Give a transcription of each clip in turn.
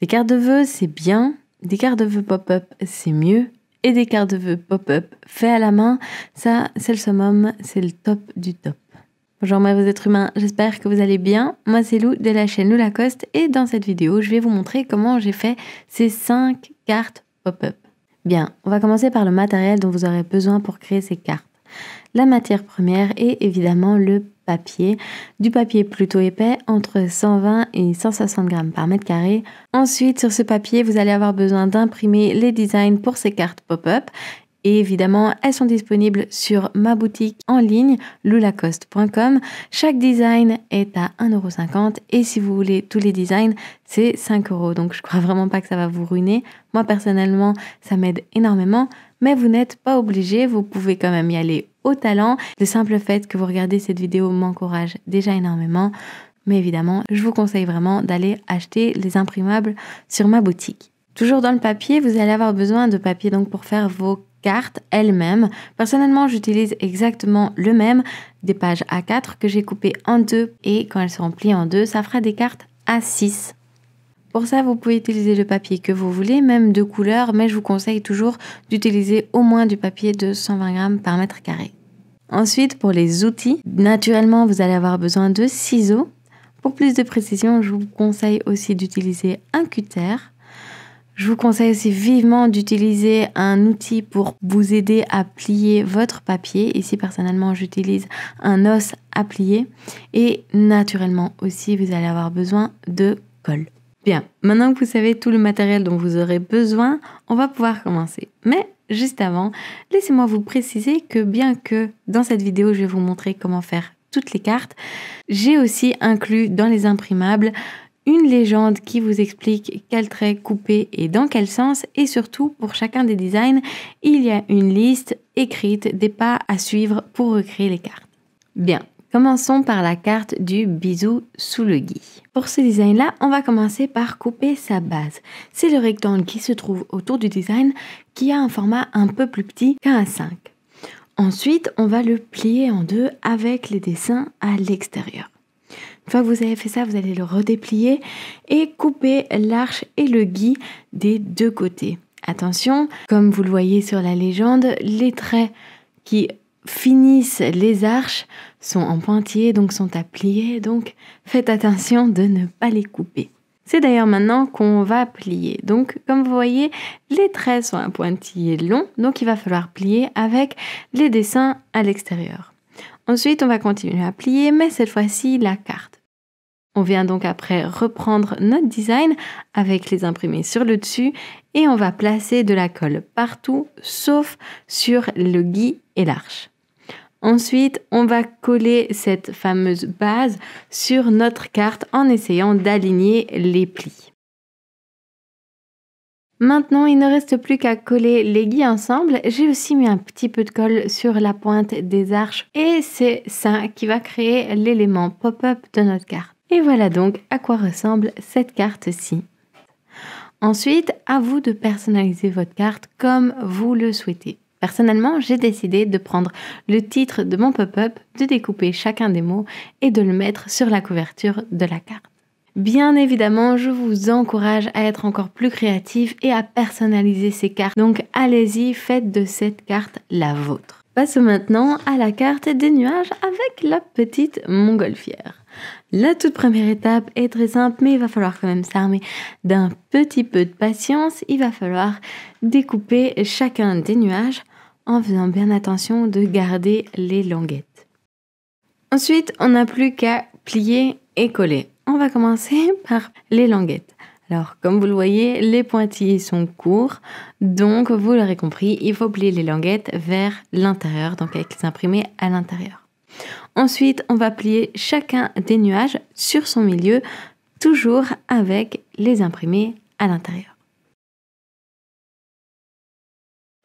Des cartes de vœux, c'est bien. Des cartes de vœux pop-up, c'est mieux. Et des cartes de vœux pop-up fait à la main, ça, c'est le summum, c'est le top du top. Bonjour mes êtres humains, j'espère que vous allez bien. Moi c'est Lou de la chaîne Lou Lacoste et dans cette vidéo, je vais vous montrer comment j'ai fait ces 5 cartes pop-up. Bien, on va commencer par le matériel dont vous aurez besoin pour créer ces cartes. La matière première est évidemment le papier, du papier plutôt épais, entre 120 et 160 grammes par mètre carré. Ensuite, sur ce papier, vous allez avoir besoin d'imprimer les designs pour ces cartes pop-up évidemment, elles sont disponibles sur ma boutique en ligne, lulacoste.com. Chaque design est à 1,50€ et si vous voulez tous les designs, c'est 5€. Donc je crois vraiment pas que ça va vous ruiner. Moi personnellement, ça m'aide énormément, mais vous n'êtes pas obligé, vous pouvez quand même y aller au talent. Le simple fait que vous regardez cette vidéo m'encourage déjà énormément. Mais évidemment, je vous conseille vraiment d'aller acheter les imprimables sur ma boutique. Toujours dans le papier, vous allez avoir besoin de papier donc pour faire vos carte elle-même. Personnellement, j'utilise exactement le même, des pages A4 que j'ai coupées en deux et quand elles seront pliées en deux, ça fera des cartes A6. Pour ça, vous pouvez utiliser le papier que vous voulez, même de couleur, mais je vous conseille toujours d'utiliser au moins du papier de 120 grammes par mètre carré. Ensuite, pour les outils, naturellement, vous allez avoir besoin de ciseaux. Pour plus de précision, je vous conseille aussi d'utiliser un cutter je vous conseille aussi vivement d'utiliser un outil pour vous aider à plier votre papier. Ici, personnellement, j'utilise un os à plier. Et naturellement aussi, vous allez avoir besoin de colle. Bien, maintenant que vous savez tout le matériel dont vous aurez besoin, on va pouvoir commencer. Mais juste avant, laissez-moi vous préciser que bien que dans cette vidéo, je vais vous montrer comment faire toutes les cartes, j'ai aussi inclus dans les imprimables une légende qui vous explique quel trait couper et dans quel sens. Et surtout, pour chacun des designs, il y a une liste écrite des pas à suivre pour recréer les cartes. Bien, Commençons par la carte du bisou sous le gui. Pour ce design-là, on va commencer par couper sa base. C'est le rectangle qui se trouve autour du design qui a un format un peu plus petit qu'un 5 Ensuite, on va le plier en deux avec les dessins à l'extérieur. Une fois que vous avez fait ça, vous allez le redéplier et couper l'arche et le gui des deux côtés. Attention, comme vous le voyez sur la légende, les traits qui finissent les arches sont en pointillés, donc sont à plier, donc faites attention de ne pas les couper. C'est d'ailleurs maintenant qu'on va plier. Donc, comme vous voyez, les traits sont à pointillés longs, donc il va falloir plier avec les dessins à l'extérieur. Ensuite, on va continuer à plier, mais cette fois-ci la carte. On vient donc après reprendre notre design avec les imprimés sur le dessus et on va placer de la colle partout sauf sur le gui et l'arche. Ensuite, on va coller cette fameuse base sur notre carte en essayant d'aligner les plis. Maintenant, il ne reste plus qu'à coller les guis ensemble. J'ai aussi mis un petit peu de colle sur la pointe des arches et c'est ça qui va créer l'élément pop-up de notre carte. Et voilà donc à quoi ressemble cette carte-ci. Ensuite, à vous de personnaliser votre carte comme vous le souhaitez. Personnellement, j'ai décidé de prendre le titre de mon pop-up, de découper chacun des mots et de le mettre sur la couverture de la carte. Bien évidemment, je vous encourage à être encore plus créatif et à personnaliser ces cartes. Donc allez-y, faites de cette carte la vôtre. Passons maintenant à la carte des nuages avec la petite montgolfière. La toute première étape est très simple, mais il va falloir quand même s'armer d'un petit peu de patience. Il va falloir découper chacun des nuages en faisant bien attention de garder les languettes. Ensuite, on n'a plus qu'à plier et coller. On va commencer par les languettes. Alors, comme vous le voyez, les pointillés sont courts, donc vous l'aurez compris, il faut plier les languettes vers l'intérieur, donc avec les imprimés à l'intérieur. Ensuite, on va plier chacun des nuages sur son milieu, toujours avec les imprimés à l'intérieur.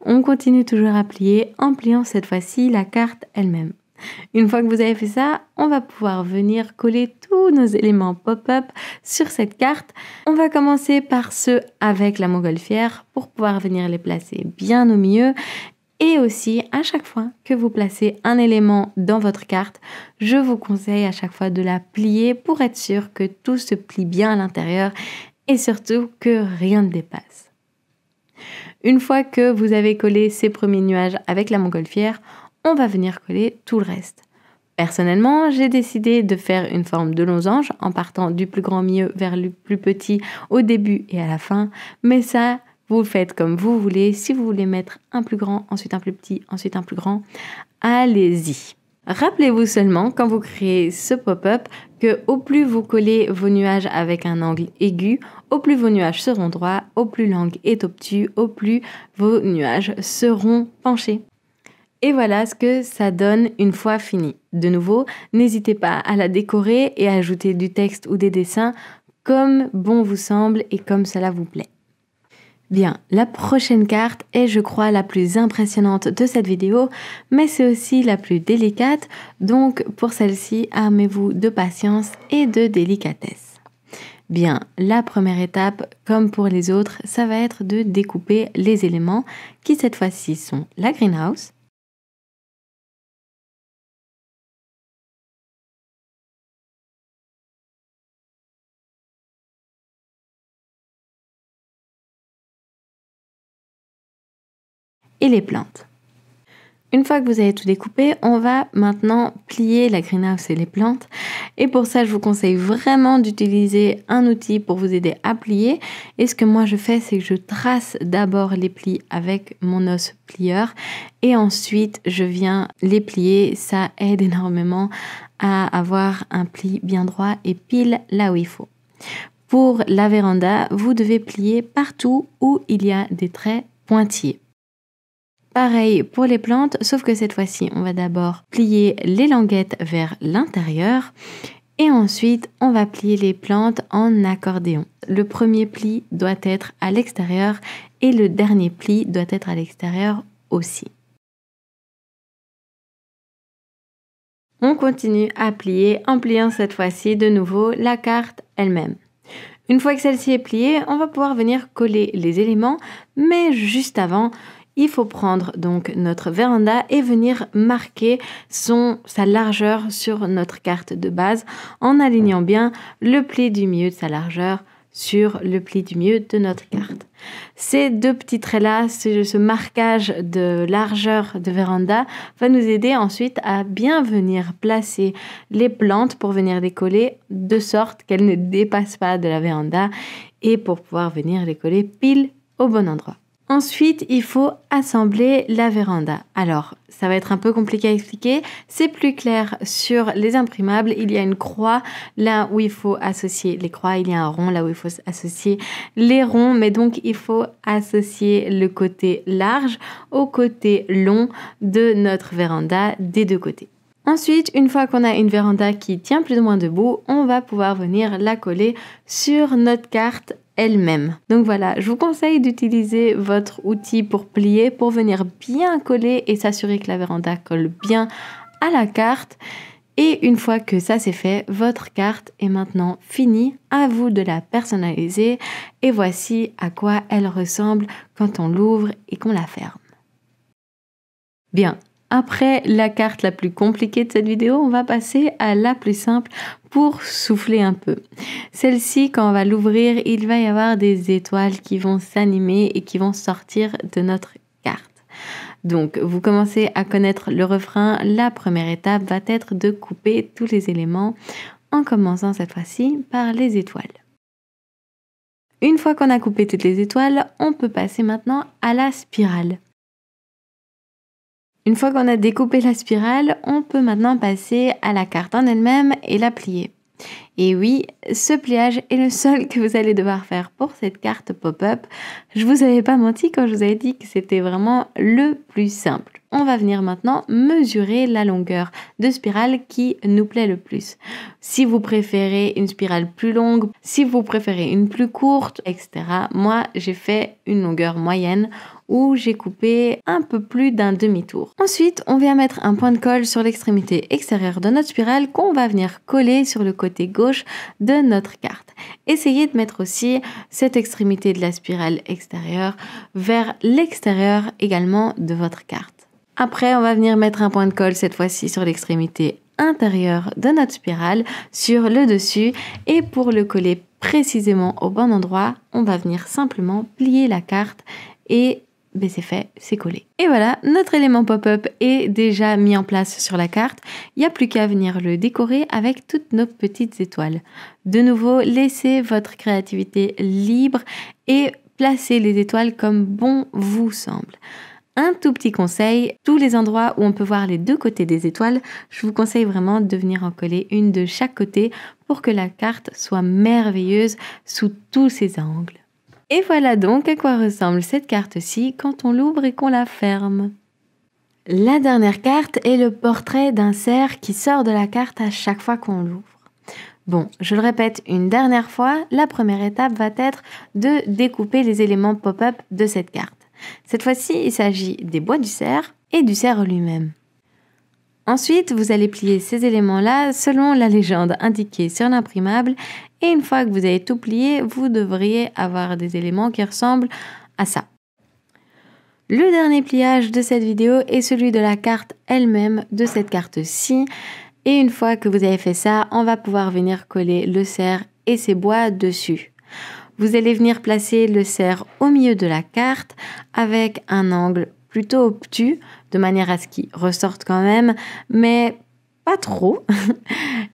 On continue toujours à plier en pliant cette fois-ci la carte elle-même. Une fois que vous avez fait ça, on va pouvoir venir coller tous nos éléments pop-up sur cette carte. On va commencer par ceux avec la montgolfière pour pouvoir venir les placer bien au milieu et aussi, à chaque fois que vous placez un élément dans votre carte, je vous conseille à chaque fois de la plier pour être sûr que tout se plie bien à l'intérieur et surtout que rien ne dépasse. Une fois que vous avez collé ces premiers nuages avec la montgolfière, on va venir coller tout le reste. Personnellement, j'ai décidé de faire une forme de losange en partant du plus grand milieu vers le plus petit au début et à la fin, mais ça, vous le faites comme vous voulez. Si vous voulez mettre un plus grand, ensuite un plus petit, ensuite un plus grand, allez-y. Rappelez-vous seulement quand vous créez ce pop-up que au plus vous collez vos nuages avec un angle aigu, au plus vos nuages seront droits, au plus l'angle est obtus, au plus vos nuages seront penchés. Et voilà ce que ça donne une fois fini. De nouveau, n'hésitez pas à la décorer et à ajouter du texte ou des dessins comme bon vous semble et comme cela vous plaît. Bien, la prochaine carte est je crois la plus impressionnante de cette vidéo, mais c'est aussi la plus délicate, donc pour celle-ci, armez-vous de patience et de délicatesse. Bien, la première étape, comme pour les autres, ça va être de découper les éléments qui cette fois-ci sont la greenhouse, et les plantes. Une fois que vous avez tout découpé, on va maintenant plier la greenhouse et les plantes. Et pour ça, je vous conseille vraiment d'utiliser un outil pour vous aider à plier. Et ce que moi je fais, c'est que je trace d'abord les plis avec mon os plieur et ensuite je viens les plier. Ça aide énormément à avoir un pli bien droit et pile là où il faut. Pour la véranda, vous devez plier partout où il y a des traits pointillés. Pareil pour les plantes, sauf que cette fois-ci, on va d'abord plier les languettes vers l'intérieur et ensuite, on va plier les plantes en accordéon. Le premier pli doit être à l'extérieur et le dernier pli doit être à l'extérieur aussi. On continue à plier en pliant cette fois-ci de nouveau la carte elle-même. Une fois que celle-ci est pliée, on va pouvoir venir coller les éléments, mais juste avant, il faut prendre donc notre véranda et venir marquer son, sa largeur sur notre carte de base en alignant bien le pli du milieu de sa largeur sur le pli du milieu de notre carte. Ces deux petits traits-là, ce, ce, marquage de largeur de véranda va nous aider ensuite à bien venir placer les plantes pour venir les coller de sorte qu'elles ne dépassent pas de la véranda et pour pouvoir venir les coller pile au bon endroit. Ensuite, il faut assembler la véranda. Alors, ça va être un peu compliqué à expliquer. C'est plus clair sur les imprimables. Il y a une croix là où il faut associer les croix. Il y a un rond là où il faut associer les ronds. Mais donc, il faut associer le côté large au côté long de notre véranda des deux côtés. Ensuite, une fois qu'on a une véranda qui tient plus ou moins debout, on va pouvoir venir la coller sur notre carte elle-même. Donc voilà, je vous conseille d'utiliser votre outil pour plier pour venir bien coller et s'assurer que la véranda colle bien à la carte. Et une fois que ça c'est fait, votre carte est maintenant finie, à vous de la personnaliser et voici à quoi elle ressemble quand on l'ouvre et qu'on la ferme. Bien, après la carte la plus compliquée de cette vidéo, on va passer à la plus simple pour souffler un peu. Celle-ci, quand on va l'ouvrir, il va y avoir des étoiles qui vont s'animer et qui vont sortir de notre carte. Donc, vous commencez à connaître le refrain. La première étape va être de couper tous les éléments en commençant cette fois-ci par les étoiles. Une fois qu'on a coupé toutes les étoiles, on peut passer maintenant à la spirale. Une fois qu'on a découpé la spirale, on peut maintenant passer à la carte en elle-même et la plier. Et oui, ce pliage est le seul que vous allez devoir faire pour cette carte pop-up. Je vous avais pas menti quand je vous avais dit que c'était vraiment le plus simple on va venir maintenant mesurer la longueur de spirale qui nous plaît le plus. Si vous préférez une spirale plus longue, si vous préférez une plus courte, etc. Moi, j'ai fait une longueur moyenne où j'ai coupé un peu plus d'un demi-tour. Ensuite, on vient mettre un point de colle sur l'extrémité extérieure de notre spirale qu'on va venir coller sur le côté gauche de notre carte. Essayez de mettre aussi cette extrémité de la spirale extérieure vers l'extérieur également de votre carte. Après, on va venir mettre un point de colle cette fois-ci sur l'extrémité intérieure de notre spirale, sur le dessus. Et pour le coller précisément au bon endroit, on va venir simplement plier la carte et ben c'est fait, c'est collé. Et voilà, notre élément pop-up est déjà mis en place sur la carte. Il n'y a plus qu'à venir le décorer avec toutes nos petites étoiles. De nouveau, laissez votre créativité libre et placez les étoiles comme bon vous semble. Un tout petit conseil, tous les endroits où on peut voir les deux côtés des étoiles, je vous conseille vraiment de venir en coller une de chaque côté pour que la carte soit merveilleuse sous tous ses angles. Et voilà donc à quoi ressemble cette carte-ci quand on l'ouvre et qu'on la ferme. La dernière carte est le portrait d'un cerf qui sort de la carte à chaque fois qu'on l'ouvre. Bon, je le répète une dernière fois, la première étape va être de découper les éléments pop-up de cette carte. Cette fois-ci, il s'agit des bois du cerf et du cerf lui-même. Ensuite, vous allez plier ces éléments-là selon la légende indiquée sur l'imprimable et une fois que vous avez tout plié, vous devriez avoir des éléments qui ressemblent à ça. Le dernier pliage de cette vidéo est celui de la carte elle-même, de cette carte-ci. Et une fois que vous avez fait ça, on va pouvoir venir coller le cerf et ses bois dessus. Vous allez venir placer le cerf au milieu de la carte avec un angle plutôt obtus, de manière à ce qu'il ressorte quand même, mais pas trop.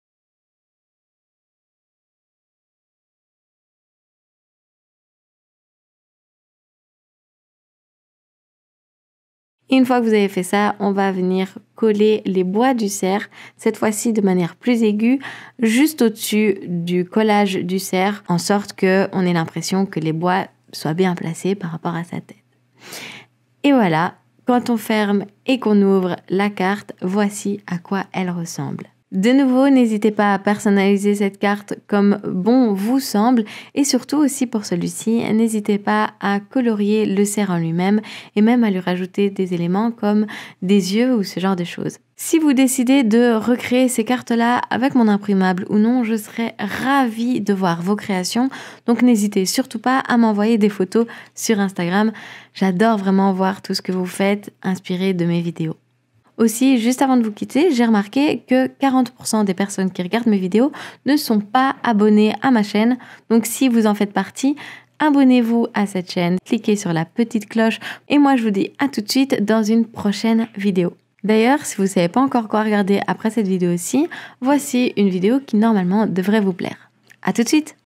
une fois que vous avez fait ça, on va venir coller les bois du cerf, cette fois-ci de manière plus aiguë, juste au-dessus du collage du cerf, en sorte qu'on ait l'impression que les bois soient bien placés par rapport à sa tête. Et voilà, quand on ferme et qu'on ouvre la carte, voici à quoi elle ressemble. De nouveau, n'hésitez pas à personnaliser cette carte comme bon vous semble et surtout aussi pour celui-ci, n'hésitez pas à colorier le cerf en lui-même et même à lui rajouter des éléments comme des yeux ou ce genre de choses. Si vous décidez de recréer ces cartes-là avec mon imprimable ou non, je serai ravie de voir vos créations. Donc n'hésitez surtout pas à m'envoyer des photos sur Instagram. J'adore vraiment voir tout ce que vous faites inspiré de mes vidéos. Aussi, juste avant de vous quitter, j'ai remarqué que 40% des personnes qui regardent mes vidéos ne sont pas abonnées à ma chaîne. Donc si vous en faites partie, abonnez-vous à cette chaîne, cliquez sur la petite cloche et moi je vous dis à tout de suite dans une prochaine vidéo. D'ailleurs, si vous ne savez pas encore quoi regarder après cette vidéo-ci, voici une vidéo qui normalement devrait vous plaire. A tout de suite